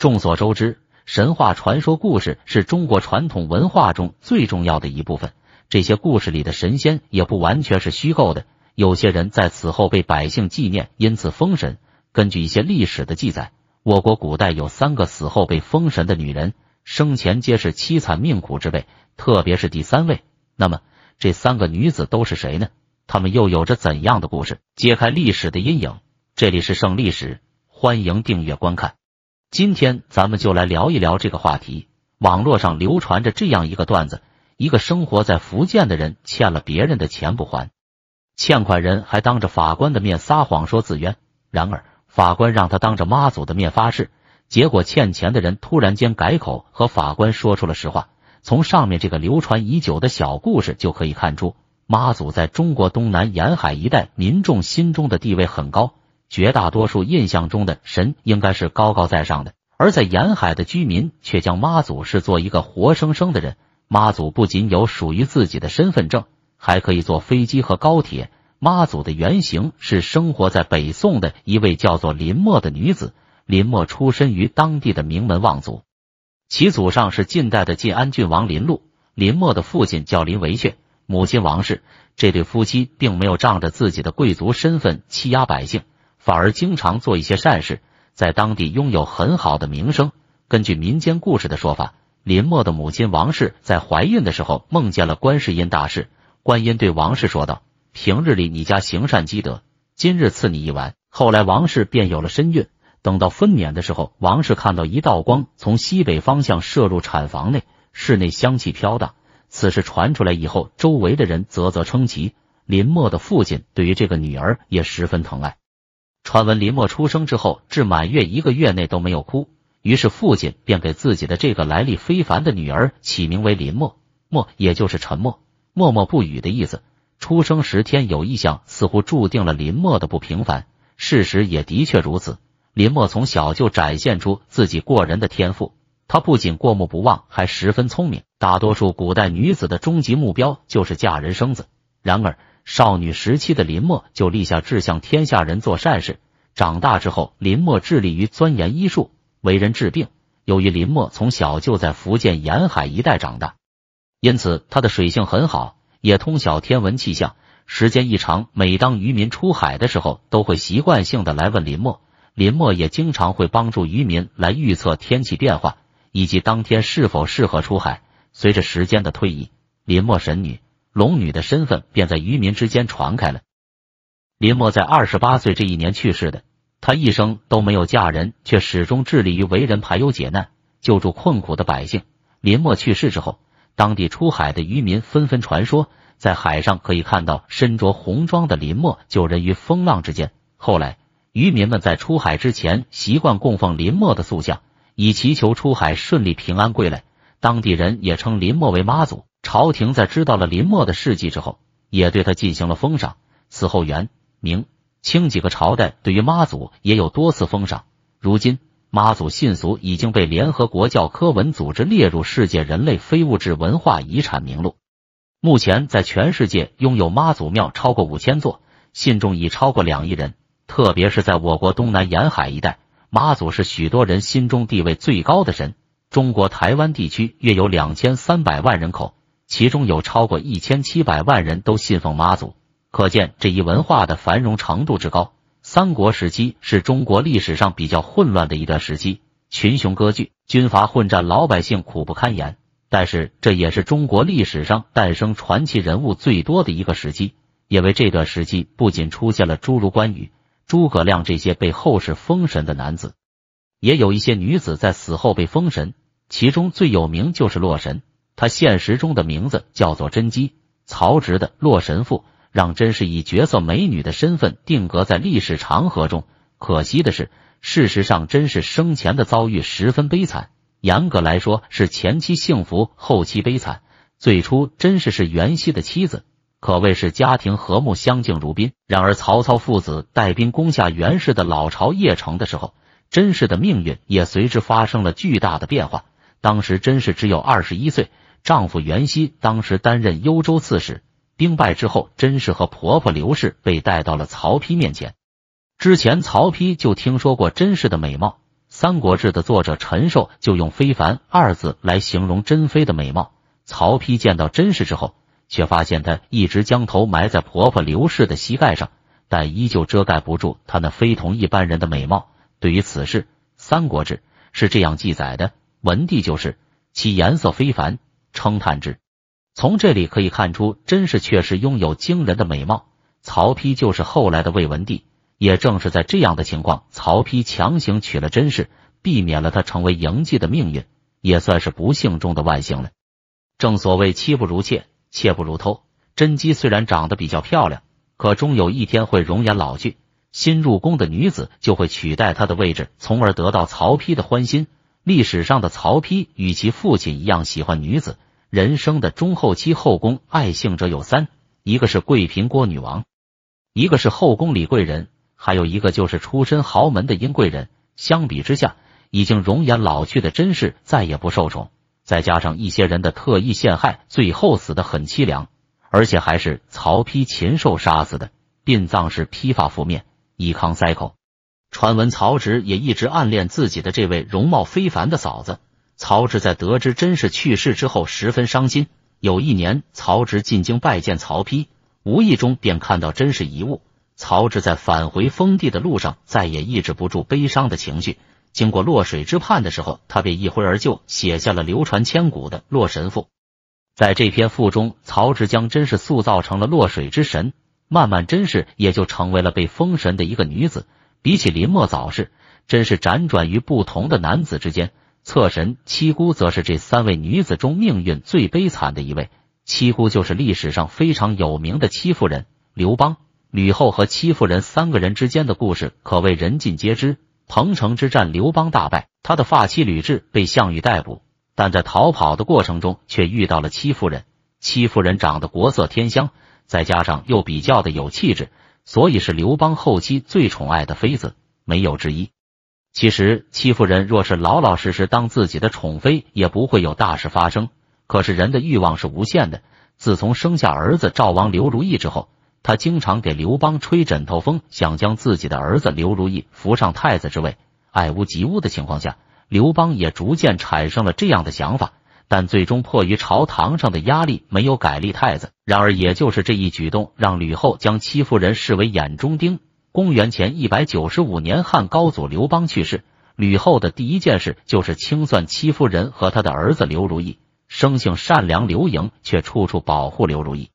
众所周知，神话传说故事是中国传统文化中最重要的一部分。这些故事里的神仙也不完全是虚构的，有些人在此后被百姓纪念，因此封神。根据一些历史的记载，我国古代有三个死后被封神的女人生前皆是凄惨命苦之辈，特别是第三位。那么，这三个女子都是谁呢？她们又有着怎样的故事？揭开历史的阴影。这里是胜历史，欢迎订阅观看。今天咱们就来聊一聊这个话题。网络上流传着这样一个段子：一个生活在福建的人欠了别人的钱不还，欠款人还当着法官的面撒谎说自冤。然而法官让他当着妈祖的面发誓，结果欠钱的人突然间改口，和法官说出了实话。从上面这个流传已久的小故事就可以看出，妈祖在中国东南沿海一带民众心中的地位很高。绝大多数印象中的神应该是高高在上的，而在沿海的居民却将妈祖视作一个活生生的人。妈祖不仅有属于自己的身份证，还可以坐飞机和高铁。妈祖的原型是生活在北宋的一位叫做林默的女子。林默出身于当地的名门望族，其祖上是近代的晋安郡王林禄。林默的父亲叫林维却，母亲王氏。这对夫妻并没有仗着自己的贵族身份欺压百姓。反而经常做一些善事，在当地拥有很好的名声。根据民间故事的说法，林默的母亲王氏在怀孕的时候梦见了观世音大士，观音对王氏说道：“平日里你家行善积德，今日赐你一碗。”后来王氏便有了身孕。等到分娩的时候，王氏看到一道光从西北方向射入产房内，室内香气飘荡。此事传出来以后，周围的人啧啧称奇。林默的父亲对于这个女儿也十分疼爱。传闻林默出生之后至满月一个月内都没有哭，于是父亲便给自己的这个来历非凡的女儿起名为林默，默也就是沉默、默默不语的意思。出生时天有异象，似乎注定了林默的不平凡。事实也的确如此，林默从小就展现出自己过人的天赋，她不仅过目不忘，还十分聪明。大多数古代女子的终极目标就是嫁人生子，然而。少女时期的林默就立下志向，天下人做善事。长大之后，林默致力于钻研医术，为人治病。由于林默从小就在福建沿海一带长大，因此他的水性很好，也通晓天文气象。时间一长，每当渔民出海的时候，都会习惯性的来问林默。林默也经常会帮助渔民来预测天气变化，以及当天是否适合出海。随着时间的推移，林默神女。龙女的身份便在渔民之间传开了。林默在二十八岁这一年去世的，他一生都没有嫁人，却始终致力于为人排忧解难，救助困苦的百姓。林默去世之后，当地出海的渔民纷纷传说，在海上可以看到身着红装的林默救人于风浪之间。后来，渔民们在出海之前习惯供奉林默的塑像，以祈求出海顺利平安归来。当地人也称林默为妈祖。朝廷在知道了林默的事迹之后，也对他进行了封赏。此后，元、明、清几个朝代对于妈祖也有多次封赏。如今，妈祖信俗已经被联合国教科文组织列入世界人类非物质文化遗产名录。目前，在全世界拥有妈祖庙超过五千座，信众已超过两亿人。特别是在我国东南沿海一带，妈祖是许多人心中地位最高的神。中国台湾地区约有两千三百万人口。其中有超过一千七百万人都信奉妈祖，可见这一文化的繁荣程度之高。三国时期是中国历史上比较混乱的一段时期，群雄割据，军阀混战，老百姓苦不堪言。但是这也是中国历史上诞生传奇人物最多的一个时期，因为这段时期不仅出现了诸如关羽、诸葛亮这些被后世封神的男子，也有一些女子在死后被封神，其中最有名就是洛神。他现实中的名字叫做甄姬。曹植的《洛神赋》让甄氏以绝色美女的身份定格在历史长河中。可惜的是，事实上甄氏生前的遭遇十分悲惨。严格来说，是前期幸福，后期悲惨。最初，甄氏是袁熙的妻子，可谓是家庭和睦，相敬如宾。然而，曹操父子带兵攻下袁氏的老巢邺城的时候，甄氏的命运也随之发生了巨大的变化。当时，甄氏只有二十一岁。丈夫袁熙当时担任幽州刺史，兵败之后，甄氏和婆婆刘氏被带到了曹丕面前。之前曹丕就听说过甄氏的美貌，《三国志》的作者陈寿就用“非凡”二字来形容甄妃的美貌。曹丕见到甄氏之后，却发现她一直将头埋在婆婆刘氏的膝盖上，但依旧遮盖不住她那非同一般人的美貌。对于此事，《三国志》是这样记载的：“文帝就是其颜色非凡。”称叹之，从这里可以看出，甄氏确实拥有惊人的美貌。曹丕就是后来的魏文帝，也正是在这样的情况，曹丕强行娶了甄氏，避免了他成为嬴稷的命运，也算是不幸中的万幸了。正所谓妻不如妾，妾不如偷。甄姬虽然长得比较漂亮，可终有一天会容颜老去，新入宫的女子就会取代她的位置，从而得到曹丕的欢心。历史上的曹丕与其父亲一样喜欢女子。人生的中后期后宫爱幸者有三，一个是贵嫔郭女王，一个是后宫李贵人，还有一个就是出身豪门的殷贵人。相比之下，已经容颜老去的甄氏再也不受宠，再加上一些人的特意陷害，最后死得很凄凉，而且还是曹丕禽兽杀死的，殡葬是披发覆面，以抗塞口。传闻曹植也一直暗恋自己的这位容貌非凡的嫂子。曹植在得知甄氏去世之后，十分伤心。有一年，曹植进京拜见曹丕，无意中便看到甄氏遗物。曹植在返回封地的路上，再也抑制不住悲伤的情绪。经过洛水之畔的时候，他便一挥而就，写下了流传千古的《洛神赋》。在这篇赋中，曹植将甄氏塑造成了洛水之神，慢慢甄氏也就成为了被封神的一个女子。比起林墨早逝，真是辗转于不同的男子之间。侧神七姑则是这三位女子中命运最悲惨的一位。七姑就是历史上非常有名的戚夫人。刘邦、吕后和戚夫人三个人之间的故事可谓人尽皆知。彭城之战，刘邦大败，他的发妻吕雉被项羽逮捕，但在逃跑的过程中却遇到了戚夫人。戚夫人长得国色天香，再加上又比较的有气质。所以是刘邦后期最宠爱的妃子，没有之一。其实戚夫人若是老老实实当自己的宠妃，也不会有大事发生。可是人的欲望是无限的，自从生下儿子赵王刘如意之后，她经常给刘邦吹枕头风，想将自己的儿子刘如意扶上太子之位。爱屋及乌的情况下，刘邦也逐渐产生了这样的想法。但最终迫于朝堂上的压力，没有改立太子。然而，也就是这一举动，让吕后将戚夫人视为眼中钉。公元前一百九十五年，汉高祖刘邦去世，吕后的第一件事就是清算戚夫人和他的儿子刘如意。生性善良，刘盈却处处保护刘如意。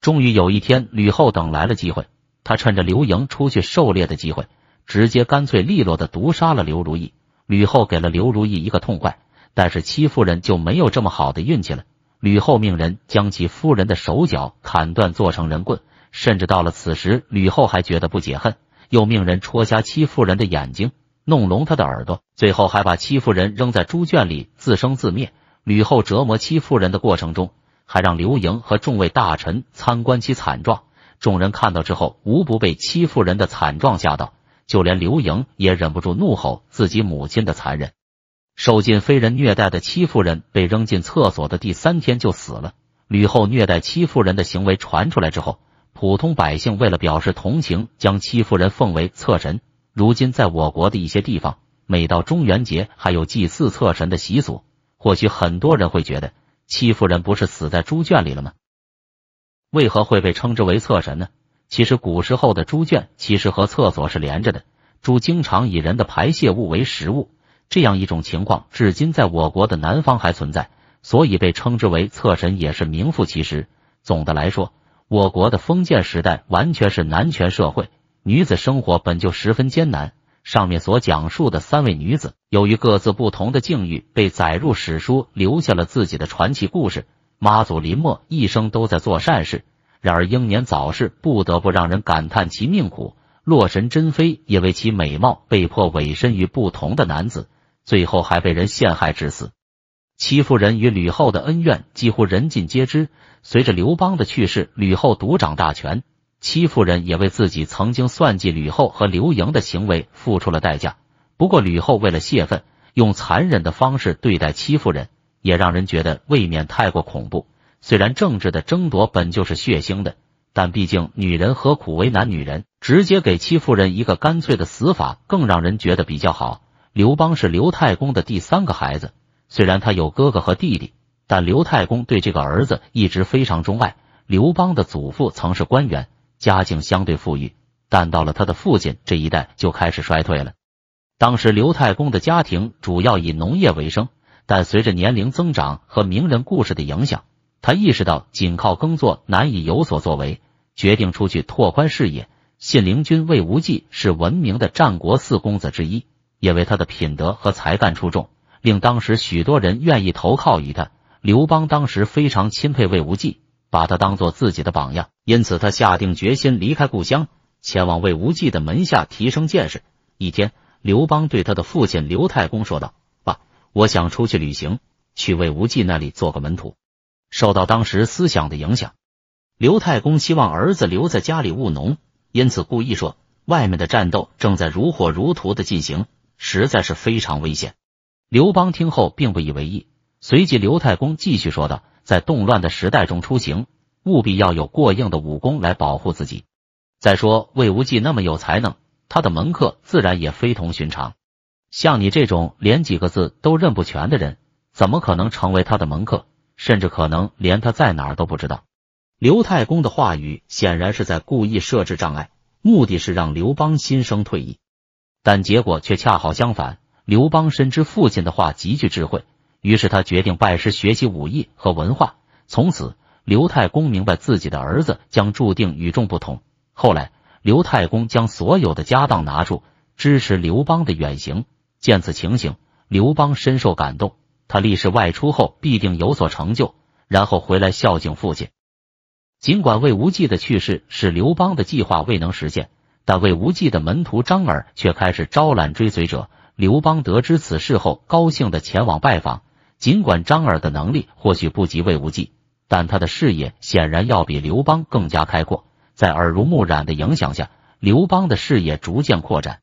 终于有一天，吕后等来了机会，她趁着刘盈出去狩猎的机会，直接干脆利落的毒杀了刘如意。吕后给了刘如意一个痛快。但是戚夫人就没有这么好的运气了。吕后命人将其夫人的手脚砍断，做成人棍；甚至到了此时，吕后还觉得不解恨，又命人戳瞎戚夫人的眼睛，弄聋她的耳朵。最后还把戚夫人扔在猪圈里自生自灭。吕后折磨戚夫人的过程中，还让刘盈和众位大臣参观其惨状。众人看到之后，无不被戚夫人的惨状吓到，就连刘盈也忍不住怒吼自己母亲的残忍。受尽非人虐待的戚夫人被扔进厕所的第三天就死了。吕后虐待戚夫人的行为传出来之后，普通百姓为了表示同情，将戚夫人奉为厕神。如今在我国的一些地方，每到中元节还有祭祀厕神的习俗。或许很多人会觉得，戚夫人不是死在猪圈里了吗？为何会被称之为厕神呢？其实古时候的猪圈其实和厕所是连着的，猪经常以人的排泄物为食物。这样一种情况，至今在我国的南方还存在，所以被称之为“厕神”也是名副其实。总的来说，我国的封建时代完全是男权社会，女子生活本就十分艰难。上面所讲述的三位女子，由于各自不同的境遇，被载入史书，留下了自己的传奇故事。妈祖林默一生都在做善事，然而英年早逝，不得不让人感叹其命苦。洛神珍妃也为其美貌被迫委身于不同的男子。最后还被人陷害致死。戚夫人与吕后的恩怨几乎人尽皆知。随着刘邦的去世，吕后独掌大权，戚夫人也为自己曾经算计吕后和刘盈的行为付出了代价。不过，吕后为了泄愤，用残忍的方式对待戚夫人，也让人觉得未免太过恐怖。虽然政治的争夺本就是血腥的，但毕竟女人何苦为难女人？直接给戚夫人一个干脆的死法，更让人觉得比较好。刘邦是刘太公的第三个孩子，虽然他有哥哥和弟弟，但刘太公对这个儿子一直非常钟爱。刘邦的祖父曾是官员，家境相对富裕，但到了他的父亲这一代就开始衰退了。当时刘太公的家庭主要以农业为生，但随着年龄增长和名人故事的影响，他意识到仅靠耕作难以有所作为，决定出去拓宽视野。信陵君魏无忌是闻名的战国四公子之一。因为他的品德和才干出众，令当时许多人愿意投靠于他。刘邦当时非常钦佩魏无忌，把他当做自己的榜样，因此他下定决心离开故乡，前往魏无忌的门下提升见识。一天，刘邦对他的父亲刘太公说道：“爸，我想出去旅行，去魏无忌那里做个门徒。”受到当时思想的影响，刘太公希望儿子留在家里务农，因此故意说：“外面的战斗正在如火如荼的进行。”实在是非常危险。刘邦听后并不以为意，随即刘太公继续说道：“在动乱的时代中出行，务必要有过硬的武功来保护自己。再说魏无忌那么有才能，他的门客自然也非同寻常。像你这种连几个字都认不全的人，怎么可能成为他的门客？甚至可能连他在哪儿都不知道。”刘太公的话语显然是在故意设置障碍，目的是让刘邦心生退意。但结果却恰好相反。刘邦深知父亲的话极具智慧，于是他决定拜师学习武艺和文化。从此，刘太公明白自己的儿子将注定与众不同。后来，刘太公将所有的家当拿出，支持刘邦的远行。见此情形，刘邦深受感动，他立誓外出后必定有所成就，然后回来孝敬父亲。尽管魏无忌的去世使刘邦的计划未能实现。但魏无忌的门徒张耳却开始招揽追随者。刘邦得知此事后，高兴地前往拜访。尽管张耳的能力或许不及魏无忌，但他的视野显然要比刘邦更加开阔。在耳濡目染的影响下，刘邦的视野逐渐扩展。